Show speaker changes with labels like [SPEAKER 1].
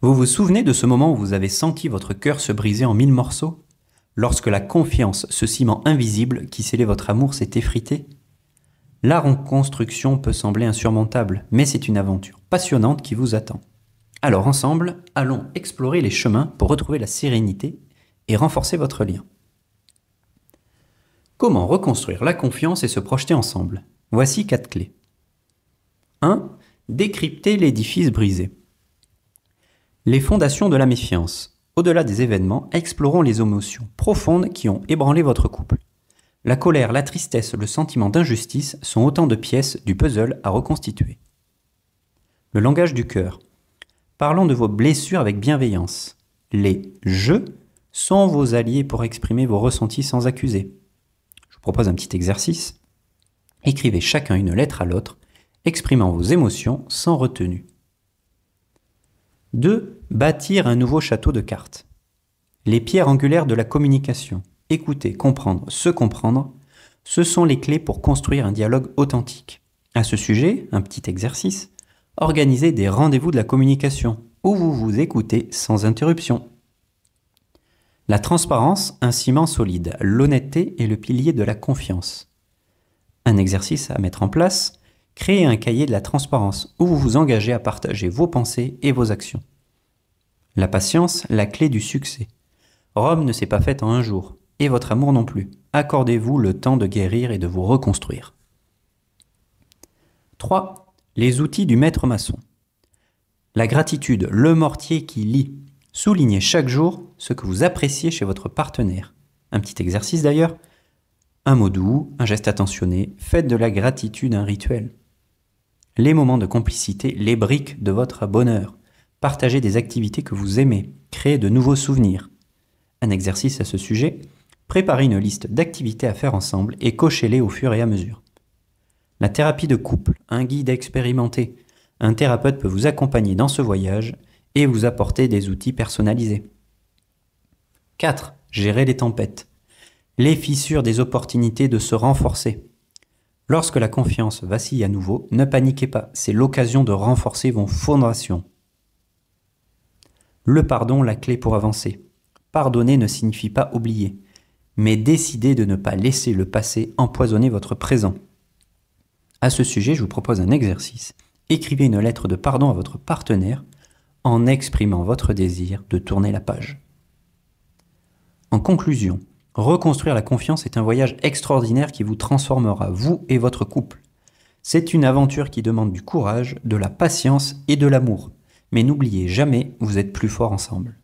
[SPEAKER 1] Vous vous souvenez de ce moment où vous avez senti votre cœur se briser en mille morceaux Lorsque la confiance, ce ciment invisible qui scellait votre amour, s'est effritée La reconstruction peut sembler insurmontable, mais c'est une aventure passionnante qui vous attend. Alors ensemble, allons explorer les chemins pour retrouver la sérénité et renforcer votre lien. Comment reconstruire la confiance et se projeter ensemble Voici quatre clés. 1. Décrypter l'édifice brisé. Les fondations de la méfiance. Au-delà des événements, explorons les émotions profondes qui ont ébranlé votre couple. La colère, la tristesse, le sentiment d'injustice sont autant de pièces du puzzle à reconstituer. Le langage du cœur. Parlons de vos blessures avec bienveillance. Les je sont vos alliés pour exprimer vos ressentis sans accuser. Je vous propose un petit exercice. Écrivez chacun une lettre à l'autre, exprimant vos émotions sans retenue. 2. Bâtir un nouveau château de cartes. Les pierres angulaires de la communication, écouter, comprendre, se comprendre, ce sont les clés pour construire un dialogue authentique. À ce sujet, un petit exercice, organisez des rendez-vous de la communication où vous vous écoutez sans interruption. La transparence, un ciment solide, l'honnêteté est le pilier de la confiance. Un exercice à mettre en place, Créez un cahier de la transparence où vous vous engagez à partager vos pensées et vos actions. La patience, la clé du succès. Rome ne s'est pas faite en un jour, et votre amour non plus. Accordez-vous le temps de guérir et de vous reconstruire. 3. Les outils du maître maçon. La gratitude, le mortier qui lit. Soulignez chaque jour ce que vous appréciez chez votre partenaire. Un petit exercice d'ailleurs. Un mot doux, un geste attentionné, faites de la gratitude un rituel les moments de complicité, les briques de votre bonheur. Partagez des activités que vous aimez, créez de nouveaux souvenirs. Un exercice à ce sujet, préparez une liste d'activités à faire ensemble et cochez-les au fur et à mesure. La thérapie de couple, un guide expérimenté, un thérapeute peut vous accompagner dans ce voyage et vous apporter des outils personnalisés. 4. Gérer les tempêtes. Les fissures des opportunités de se renforcer. Lorsque la confiance vacille à nouveau, ne paniquez pas, c'est l'occasion de renforcer vos fondations. Le pardon, la clé pour avancer. Pardonner ne signifie pas oublier, mais décider de ne pas laisser le passé empoisonner votre présent. À ce sujet, je vous propose un exercice. Écrivez une lettre de pardon à votre partenaire en exprimant votre désir de tourner la page. En conclusion, Reconstruire la confiance est un voyage extraordinaire qui vous transformera, vous et votre couple. C'est une aventure qui demande du courage, de la patience et de l'amour. Mais n'oubliez jamais, vous êtes plus forts ensemble.